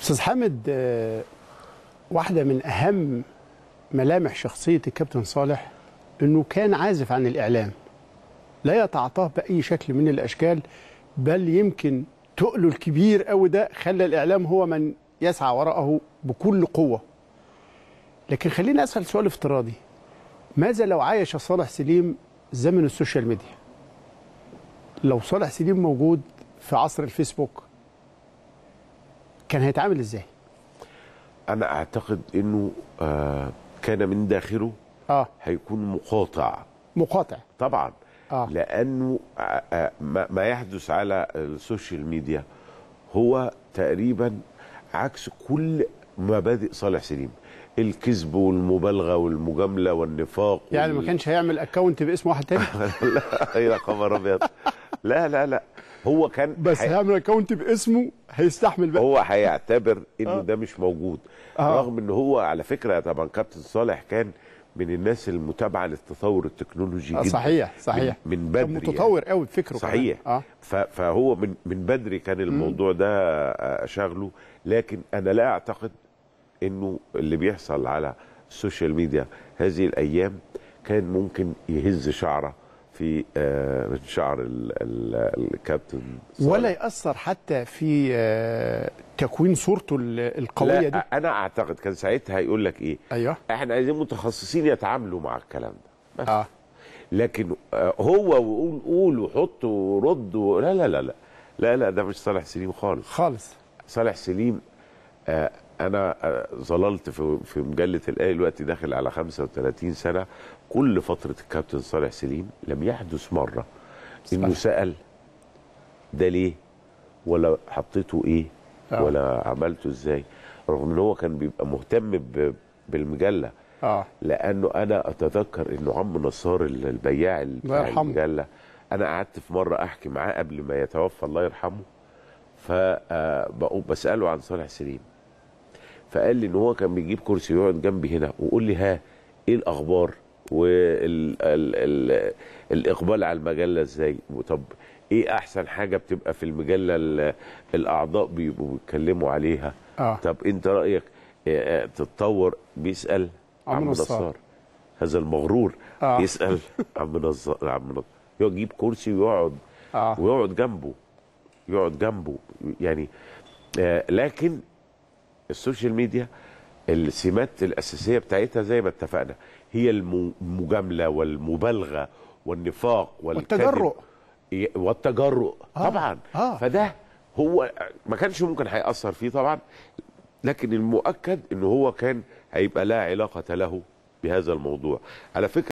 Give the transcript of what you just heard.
استاذ حامد آه، واحده من اهم ملامح شخصيه الكابتن صالح انه كان عازف عن الاعلام لا يتعاطاه باي شكل من الاشكال بل يمكن تقله الكبير قوي ده خلى الاعلام هو من يسعى وراءه بكل قوه لكن خليني اسال سؤال افتراضي ماذا لو عايش صالح سليم زمن السوشيال ميديا لو صالح سليم موجود في عصر الفيسبوك كان هيتعامل ازاي انا اعتقد انه آه، كان من داخله اه هيكون مقاطع مقاطع طبعا آه. لانه آه، آه، ما يحدث على السوشيال ميديا هو تقريبا عكس كل مبادئ صالح سليم الكذب والمبالغه والمجامله والنفاق يعني وال... ما كانش هيعمل اكونت باسم واحد تاني لا يا خبر ابيض لا لا لا هو كان بس حي... هيعمل اكونت باسمه هيستحمل بقى هو هيعتبر انه آه. ده مش موجود آه. رغم ان هو على فكره طبعا كابتن صالح كان من الناس المتابعه للتطور التكنولوجي آه جدا صحيح صحيح من, من بدري يعني. متطور يعني. قوي بفكره صحيح كمان. آه. فهو من من بدري كان الموضوع ده آه، شغله لكن انا لا اعتقد انه اللي بيحصل على السوشيال ميديا هذه الايام كان ممكن يهز شعره في من آه، شعر الكابتن ولا ياثر حتى في آه، تكوين صورته القويه لا دي انا اعتقد كان ساعتها يقول لك ايه ايوه احنا عايزين متخصصين يتعاملوا مع الكلام ده بس آه. لكن آه، هو وقول قول وحط ورد و... لا لا لا لا لا لا ده مش صالح سليم خالص خالص صالح سليم آه انا آه، ظللت في في مجله الاهلي دلوقتي داخل على 35 سنه كل فتره الكابتن صالح سليم لم يحدث مره انه سال ده ليه ولا حطيته ايه آه. ولا عملته ازاي رغم ان هو كان بيبقى مهتم بالمجله آه. لانه انا اتذكر انه عم نصار البياع بتاع المجله انا قعدت في مره احكي معاه قبل ما يتوفى الله يرحمه فبقوم آه، بساله عن صالح سليم فقال لي ان هو كان بيجيب كرسي يقعد جنبي هنا وقول لي ها ايه الاخبار والاقبال على المجله ازاي طب ايه احسن حاجه بتبقى في المجله الاعضاء بيبقوا بيتكلموا عليها آه. طب انت رايك تتطور بيسال عم نصار هذا المغرور آه. يسال عم نصار عم نصار يجيب كرسي ويقعد آه. ويقعد جنبه يقعد جنبه يعني آه لكن السوشيال ميديا السمات الاساسيه بتاعتها زي ما اتفقنا هي المجامله والمبالغه والنفاق والتجرؤ والتجرؤ آه طبعا آه فده هو ما كانش ممكن هيأثر فيه طبعا لكن المؤكد ان هو كان هيبقى لا علاقه له بهذا الموضوع على فكره